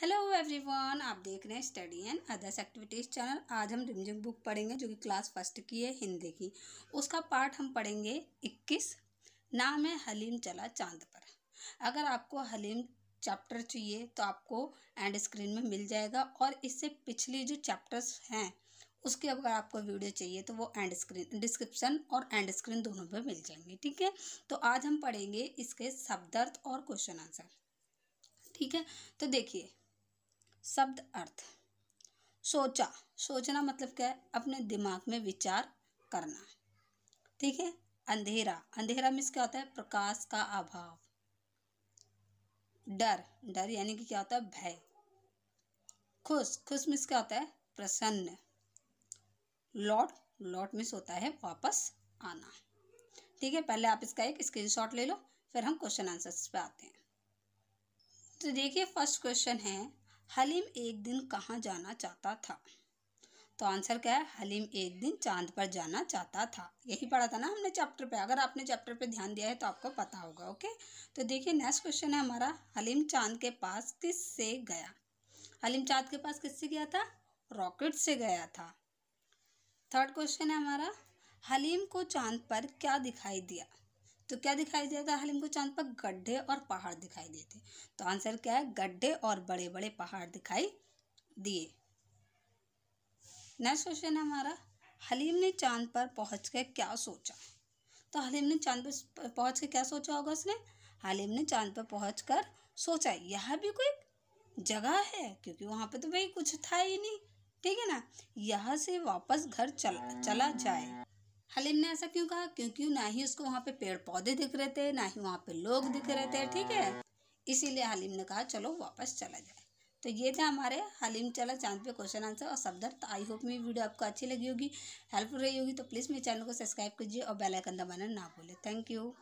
hello everyone आप देख रहे हैं study and others activities channel आज हम रिमझिम बुक पढ़ेंगे जो कि क्लास फर्स्ट की है हिंदी की उसका पार्ट हम पढ़ेंगे इक्कीस नाम है हलीम चला चांद पर अगर आपको हलीम चैप्टर चाहिए तो आपको एंड स्क्रीन में मिल जाएगा और इससे पिछली जो चैप्टर्स हैं उसके अगर आपको वीडियो चाहिए तो वो एंड स्क्रीन डिस्क्रिप्शन और एंड स्क्रीन दोनों पर मिल जाएंगे ठीक है तो आज हम पढ़ेंगे इसके शब्दार्थ और क्वेश्चन आंसर ठीक है तो देखिए शब्द अर्थ सोचा सोचना मतलब क्या है अपने दिमाग में विचार करना ठीक है अंधेरा अंधेरा मीन्स क्या होता है प्रकाश का अभाव डर डर यानी कि क्या होता है भय खुश खुश मीन्स क्या होता है प्रसन्न लौट लौट मिस होता है वापस आना ठीक है पहले आप इसका एक स्क्रीनशॉट ले लो फिर हम क्वेश्चन आंसर्स पे आते हैं तो देखिए फर्स्ट क्वेश्चन है हलीम एक दिन कहाँ जाना चाहता था तो आंसर क्या है हलीम एक दिन चांद पर जाना चाहता था यही पढ़ा था ना हमने चैप्टर पे अगर आपने चैप्टर पे ध्यान दिया है तो आपको पता होगा ओके तो देखिए नेक्स्ट क्वेश्चन है हमारा हलीम चांद के पास किस से गया हलीम चांद के पास किससे गया था रॉकेट से गया था थर्ड क्वेश्चन है हमारा हलीम को चांद पर क्या दिखाई दिया तो क्या दिखाई देगा हलीम को चांद पर गड्ढे और पहाड़ दिखाई देते तो आंसर क्या है गड्ढे और बड़े बड़े पहाड़ दिखाई दिए नेक्स्ट क्वेश्चन हमारा हलीम ने चांद पर पहुँच के क्या सोचा तो हलीम ने चांद पर पहुँच के क्या सोचा होगा उसने हलीम ने चांद पर पहुँच कर सोचा यह भी कोई जगह है क्योंकि वहाँ पर तो भाई कुछ था ही नहीं ठीक है ना यहाँ से वापस घर चला चला जाए हलीम ने ऐसा क्यों कहा क्योंकि ना ही उसको वहाँ पे पेड़ पौधे दिख रहे थे ना ही वहाँ पे लोग दिख रहे थे ठीक है इसीलिए हलीम ने कहा चलो वापस चला जाए तो ये थे हमारे हलीम चला चांद पे क्वेश्चन आंसर और दर्द तो आई होप मेरी वीडियो आपको अच्छी लगी होगी हेल्पफुल रही होगी तो प्लीज़ मेरे चैनल को सब्सक्राइब कीजिए और बेल आइकन दबाना ना भूलें थैंक यू